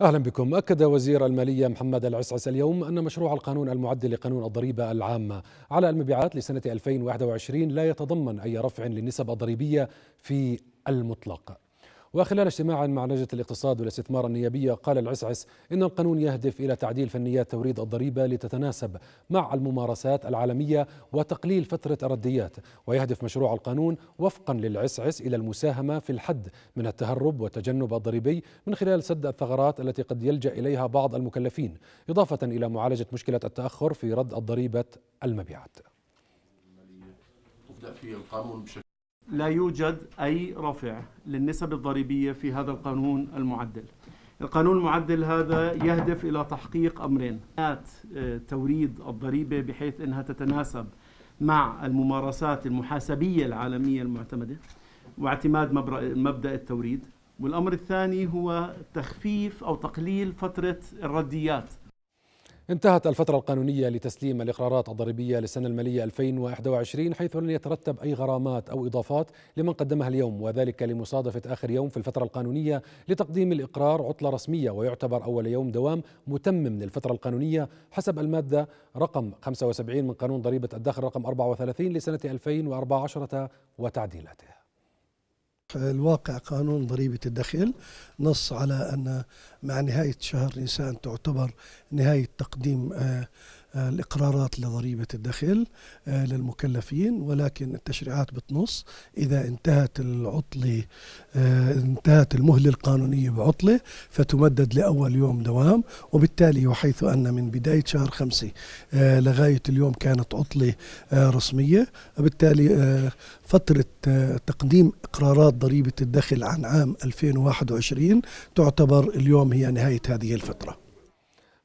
أهلا بكم أكد وزير المالية محمد العسعس اليوم أن مشروع القانون المعدل لقانون الضريبة العامة على المبيعات لسنة 2021 لا يتضمن أي رفع للنسب الضريبية في المطلق وخلال اجتماع مع لجنة الاقتصاد والاستثمار النيابية قال العسعس إن القانون يهدف إلى تعديل فنيات توريد الضريبة لتتناسب مع الممارسات العالمية وتقليل فترة الرديات ويهدف مشروع القانون وفقا للعسعس إلى المساهمة في الحد من التهرب والتجنب الضريبي من خلال سد الثغرات التي قد يلجأ إليها بعض المكلفين إضافة إلى معالجة مشكلة التأخر في رد الضريبة المبيعات. لا يوجد أي رفع للنسب الضريبية في هذا القانون المعدل القانون المعدل هذا يهدف إلى تحقيق أمرين آه، توريد الضريبة بحيث أنها تتناسب مع الممارسات المحاسبية العالمية المعتمدة واعتماد مبدأ التوريد والأمر الثاني هو تخفيف أو تقليل فترة الرديات انتهت الفترة القانونية لتسليم الإقرارات الضريبية للسنة المالية 2021 حيث لن يترتب أي غرامات أو إضافات لمن قدمها اليوم وذلك لمصادفة آخر يوم في الفترة القانونية لتقديم الإقرار عطلة رسمية ويعتبر أول يوم دوام متمم للفترة القانونية حسب المادة رقم 75 من قانون ضريبة الدخل رقم 34 لسنة 2014 وتعديلاته فالواقع قانون ضريبة الدخل نص على أن مع نهاية شهر نيسان تعتبر نهاية تقديم آه، الإقرارات لضريبة الدخل آه، للمكلفين ولكن التشريعات بتنص إذا انتهت العطلة آه، انتهت المهلة القانونية بعطلة فتمدد لأول يوم دوام وبالتالي وحيث أن من بداية شهر خمسة آه، لغاية اليوم كانت عطلة رسمية وبالتالي فترة تقديم إقرارات ضريبة الدخل عن عام 2021 تعتبر اليوم هي نهاية هذه الفترة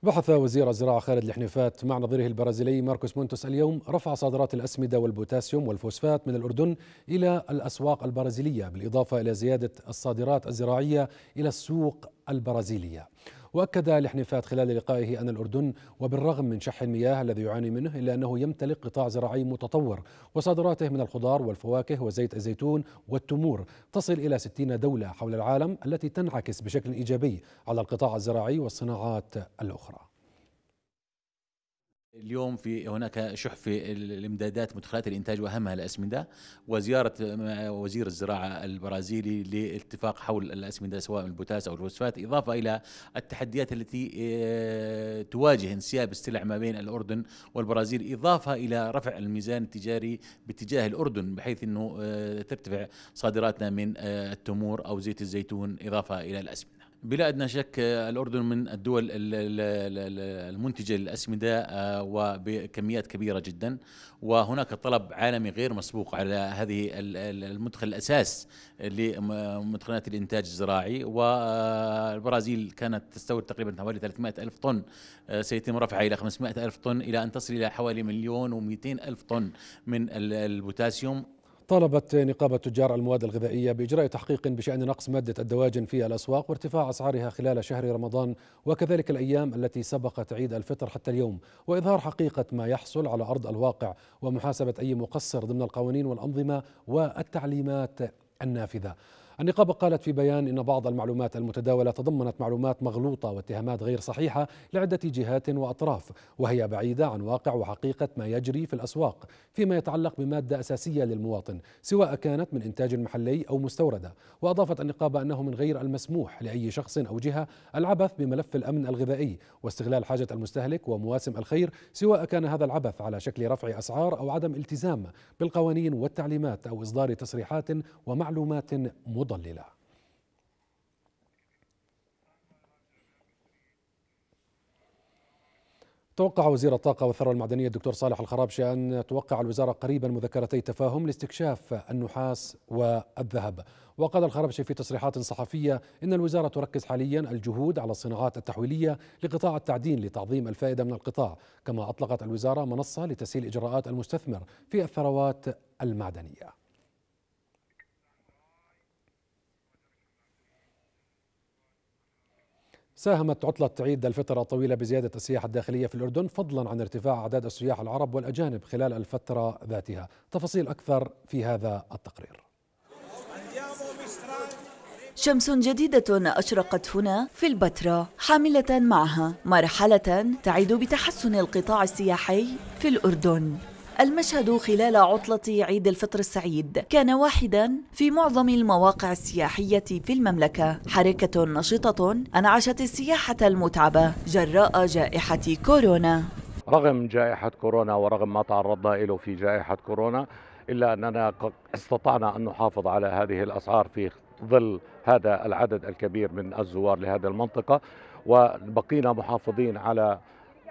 بحث وزير الزراعة خالد الحنيفات مع نظيره البرازيلي ماركوس مونتوس اليوم رفع صادرات الأسمدة والبوتاسيوم والفوسفات من الأردن إلى الأسواق البرازيلية بالإضافة إلى زيادة الصادرات الزراعية إلى السوق البرازيلية واكد الاحنفات خلال لقائه ان الاردن وبالرغم من شح المياه الذي يعاني منه الا انه يمتلك قطاع زراعي متطور وصادراته من الخضار والفواكه وزيت الزيتون والتمور تصل الى 60 دوله حول العالم التي تنعكس بشكل ايجابي على القطاع الزراعي والصناعات الاخرى اليوم في هناك شح في الامدادات مدخلات الانتاج واهمها الاسمده وزياره وزير الزراعه البرازيلي لاتفاق حول الاسمده سواء البوتاس او الفوسفات اضافه الى التحديات التي آه، تواجه انسياب السلع ما بين الاردن والبرازيل اضافه الى رفع الميزان التجاري باتجاه الاردن بحيث انه آه، ترتفع صادراتنا من آه، التمور او زيت الزيتون اضافه الى الاسمده بلا ادنى شك آه، الاردن من الدول المنتجه للاسمده آه، وبكميات كبيره جدا وهناك طلب عالمي غير مسبوق على هذه المدخل الاساس لمدخلات الانتاج الزراعي والبرازيل كانت تستورد تقريبا حوالي 300 الف طن آه، سيتم رفعها الى 500 الف طن الى ان تصل الى حوالي مليون و200 الف طن من البوتاسيوم طالبت نقابة تجار المواد الغذائية بإجراء تحقيق بشأن نقص مادة الدواجن في الأسواق وارتفاع أسعارها خلال شهر رمضان وكذلك الأيام التي سبقت عيد الفطر حتى اليوم وإظهار حقيقة ما يحصل على أرض الواقع ومحاسبة أي مقصر ضمن القوانين والأنظمة والتعليمات النافذة النقابة قالت في بيان إن بعض المعلومات المتداولة تضمنت معلومات مغلوطة واتهامات غير صحيحة لعدة جهات وأطراف وهي بعيدة عن واقع وحقيقة ما يجري في الأسواق فيما يتعلق بمادة أساسية للمواطن سواء كانت من إنتاج محلي أو مستوردة وأضافت النقابة أنه من غير المسموح لأي شخص أو جهة العبث بملف الأمن الغذائي واستغلال حاجة المستهلك ومواسم الخير سواء كان هذا العبث على شكل رفع أسعار أو عدم التزام بالقوانين والتعليمات أو إصدار تصريحات ومعلومات مض مضللة توقع وزير الطاقة والثروة المعدنية الدكتور صالح الخرابشي أن توقع الوزارة قريبا مذكرتي تفاهم لاستكشاف النحاس والذهب وقال الخرابشي في تصريحات صحفية إن الوزارة تركز حاليا الجهود على الصناعات التحويلية لقطاع التعدين لتعظيم الفائدة من القطاع كما أطلقت الوزارة منصة لتسهيل إجراءات المستثمر في الثروات المعدنية ساهمت عطلة عيد الفطر الطويلة بزيادة السياحة الداخلية في الأردن فضلا عن ارتفاع أعداد السياح العرب والأجانب خلال الفترة ذاتها تفاصيل أكثر في هذا التقرير شمس جديدة أشرقت هنا في البتراء حاملة معها مرحلة تعيد بتحسن القطاع السياحي في الأردن المشهد خلال عطلة عيد الفطر السعيد كان واحدا في معظم المواقع السياحية في المملكة حركة نشطة أنعشت السياحة المتعبة جراء جائحة كورونا رغم جائحة كورونا ورغم ما تعرضنا له في جائحة كورونا إلا أننا استطعنا أن نحافظ على هذه الأسعار في ظل هذا العدد الكبير من الزوار لهذه المنطقة وبقينا محافظين على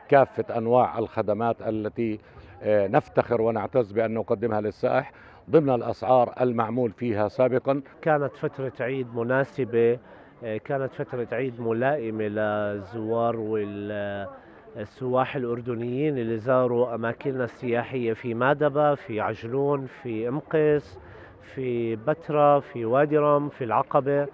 كافة أنواع الخدمات التي آه، نفتخر ونعتز بأن نقدمها للسائح ضمن الأسعار المعمول فيها سابقا كانت فترة عيد مناسبة آه، كانت فترة عيد ملائمة للزوار والسواح الأردنيين اللي زاروا أماكننا السياحية في مادبة في عجلون في أمقس في بترا في وادي رم في العقبة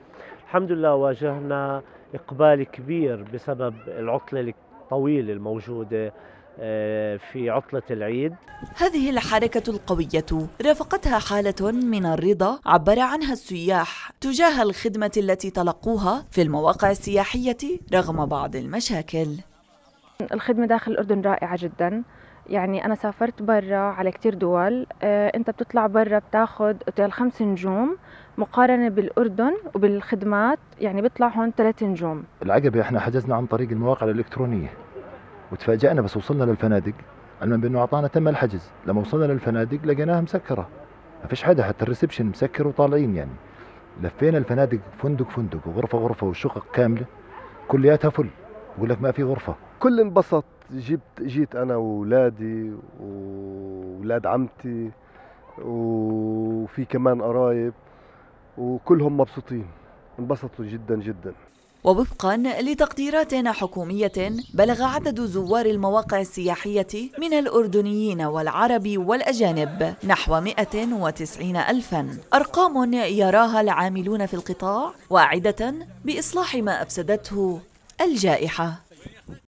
الحمد لله واجهنا إقبال كبير بسبب العطلة الطويلة الموجودة آه، في عطلة العيد هذه الحركة القوية رافقتها حالة من الرضا عبر عنها السياح تجاه الخدمة التي تلقوها في المواقع السياحية رغم بعض المشاكل الخدمة داخل الأردن رائعة جداً يعني أنا سافرت برا على كتير دول آه، أنت بتطلع برا بتاخد أوتيل خمس نجوم مقارنة بالأردن وبالخدمات يعني بيطلع هون ثلاث نجوم العقبة إحنا حجزنا عن طريق المواقع الإلكترونية وتفاجأنا بس وصلنا للفنادق علما بأنه أعطانا تم الحجز لما وصلنا للفنادق لقيناها مسكرة ما فيش حدا حتى الريسبشن مسكر وطالعين يعني لفينا الفنادق فندق فندق وغرفة غرفة وشقق كاملة كلياتها فل يقول لك ما في غرفة كل انبسط جبت جيت أنا واولادي واولاد عمتي وفي كمان قرايب وكلهم مبسوطين انبسطوا جدا جدا ووفقا لتقديرات حكومية بلغ عدد زوار المواقع السياحية من الأردنيين والعرب والأجانب نحو 190 ألفا أرقام يراها العاملون في القطاع واعدة بإصلاح ما أفسدته الجائحة